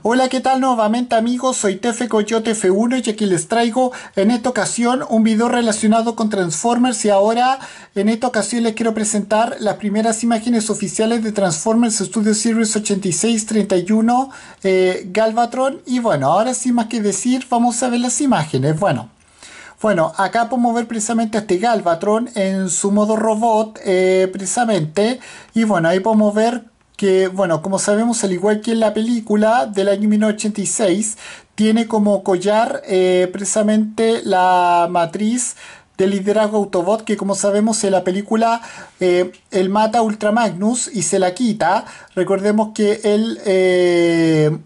Hola, ¿qué tal nuevamente amigos? Soy Tefe Coyote F1 y aquí les traigo en esta ocasión un video relacionado con Transformers y ahora en esta ocasión les quiero presentar las primeras imágenes oficiales de Transformers Studio Series 8631 eh, Galvatron y bueno, ahora sin más que decir vamos a ver las imágenes. Bueno, bueno, acá podemos ver precisamente este Galvatron en su modo robot, eh, precisamente. Y bueno, ahí podemos ver que, bueno, como sabemos, al igual que en la película del año 1986, tiene como collar eh, precisamente la matriz del liderazgo Autobot, que como sabemos en la película eh, él mata a Magnus y se la quita. Recordemos que él eh,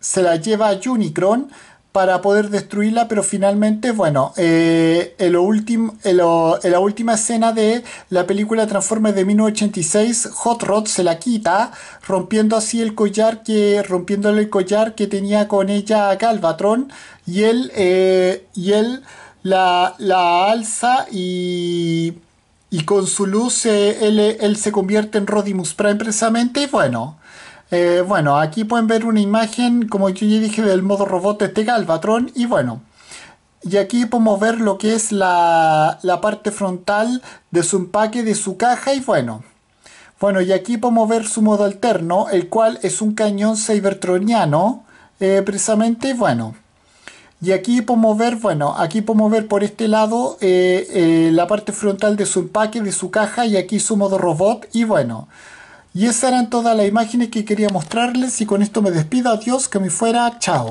se la lleva a Unicron para poder destruirla, pero finalmente, bueno, eh, en, la última escena de la película Transformers de 1986, Hot Rod se la quita, rompiendo así el collar que, rompiéndole el collar que tenía con ella Galvatron, y él, eh, y él la, la alza y, y con su luz eh, él, él, se convierte en Rodimus Prime precisamente, y bueno, eh, bueno, aquí pueden ver una imagen, como yo ya dije, del modo robot de este Galvatron. Y bueno, y aquí podemos ver lo que es la, parte frontal de su empaque, de su caja. Y bueno, bueno, y aquí podemos ver su modo alterno, el cual es un cañón cybertroniano, eh, precisamente, precisamente, bueno. Y aquí podemos ver, bueno, aquí podemos ver por este lado eh, la parte frontal de su empaque, de su caja, y aquí su modo robot, y bueno. Y esa era toda la imagen que quería mostrarles y con esto me despido, adiós, que me fuera, chao.